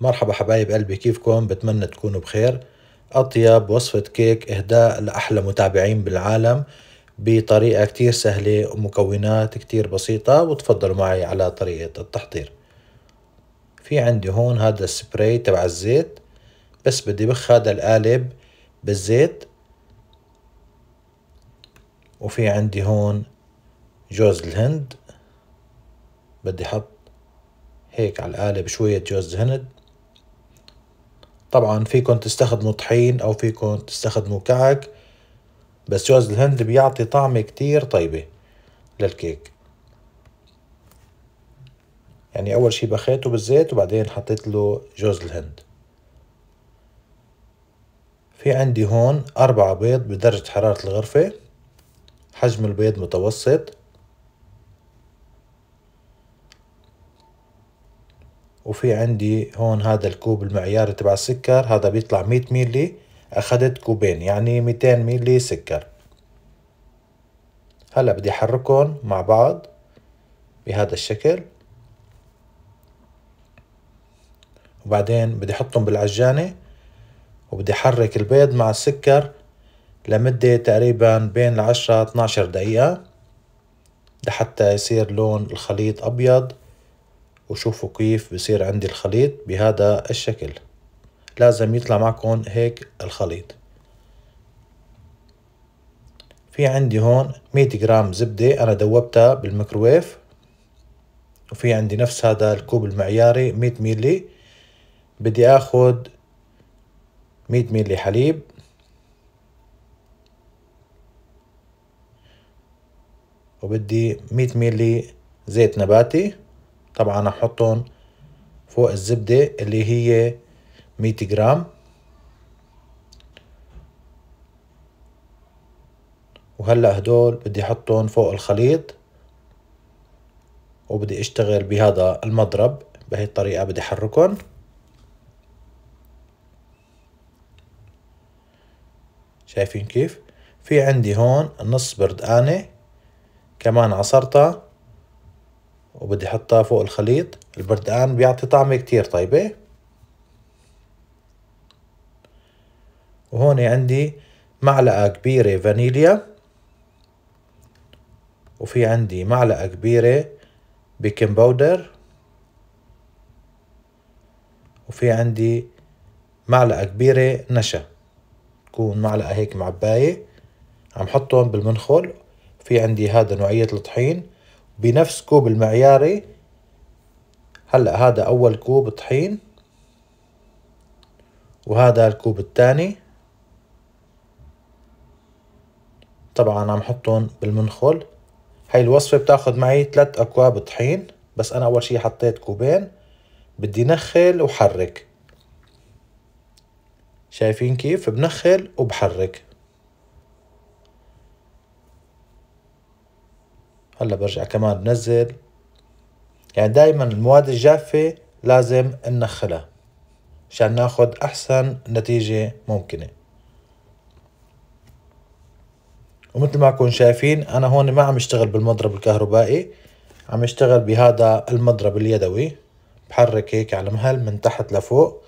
مرحبا حبايب قلبي كيفكم بتمنى تكونوا بخير أطيب وصفة كيك إهداء لأحلى متابعين بالعالم بطريقة كتير سهلة ومكونات كتير بسيطة وتفضلوا معي على طريقة التحضير في عندي هون هذا السبراي تبع الزيت بس بدي بخ هذا القالب بالزيت وفي عندي هون جوز الهند بدي احط هيك على القالب شوية جوز الهند طبعا فيكن تستخدموا طحين او فيكن تستخدموا كعك بس جوز الهند بيعطي طعمة كتير طيبة للكيك يعني اول شي بخيته بالزيت وبعدين حطيت له جوز الهند في عندي هون أربعة بيض بدرجة حرارة الغرفة حجم البيض متوسط وفي عندي هون هذا الكوب المعياري تبع السكر هذا بيطلع 100 ميلي اخذت كوبين يعني 200 ميلي سكر هلا بدي احركهم مع بعض بهذا الشكل وبعدين بدي احطهم بالعجانة وبدي احرك البيض مع السكر لمدة تقريبا بين العشرة 12 دقيقة لحتى يصير لون الخليط ابيض وشوفوا كيف بصير عندي الخليط بهذا الشكل لازم يطلع معكم هيك الخليط في عندي هون 100 جرام زبدة أنا دوبتها بالميكروويف وفي عندي نفس هذا الكوب المعياري 100 ميلي بدي اخد 100 ميلي حليب وبدي 100 ميلي زيت نباتي طبعا احطهم فوق الزبدة اللي هي مية جرام وهلأ هدول بدي احطهم فوق الخليط وبدي اشتغل بهذا المضرب بهي الطريقة بدي احركهم شايفين كيف في عندي هون نص بردقانة كمان عصرتها وبدي احطها فوق الخليط البردقان بيعطي طعمة كتير طيبة وهون عندي معلقة كبيرة فانيليا وفي عندي معلقة كبيرة بيكنج باودر وفي عندي معلقة كبيرة نشا تكون معلقة هيك معباية عم حطهم بالمنخل في عندي هذا نوعية الطحين بنفس كوب المعياري هلا هذا اول كوب طحين وهذا الكوب الثاني طبعا عم حطهم بالمنخل هاي الوصفة بتاخد معي تلات أكواب طحين بس أنا أول شي حطيت كوبين بدي نخل وحرك شايفين كيف بنخل وبحرك هلا برجع كمان بنزل يعني دائما المواد الجافة لازم ننخلها عشان ناخد أحسن نتيجة ممكنة ومثل ما تكون شايفين أنا هون ما عم اشتغل بالمضرب الكهربائي عم اشتغل بهذا المضرب اليدوي بحرك هيك على مهل من تحت لفوق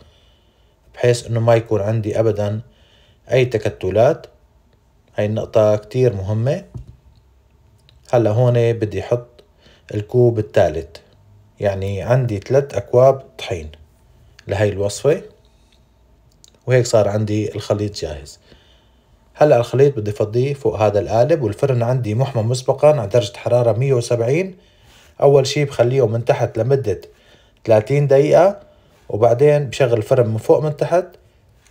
بحيث انه ما يكون عندي ابدا اي تكتلات هاي النقطة كتير مهمة هلا هون بدي احط الكوب الثالث يعني عندي ثلاث اكواب طحين لهي الوصفة وهيك صار عندي الخليط جاهز هلا الخليط بدي فضيه فوق هذا القالب والفرن عندي محمى مسبقا على درجة حرارة 170 اول شي بخليه من تحت لمدة 30 دقيقة وبعدين بشغل الفرن من فوق من تحت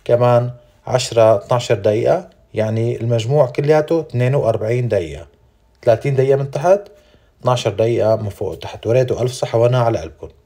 كمان 10 12 دقيقة يعني المجموع كلياته 42 دقيقة 30 دقيقة من تحت 12 دقيقة من فوق وتحت وريته ألف صحة وأنا على قلبكم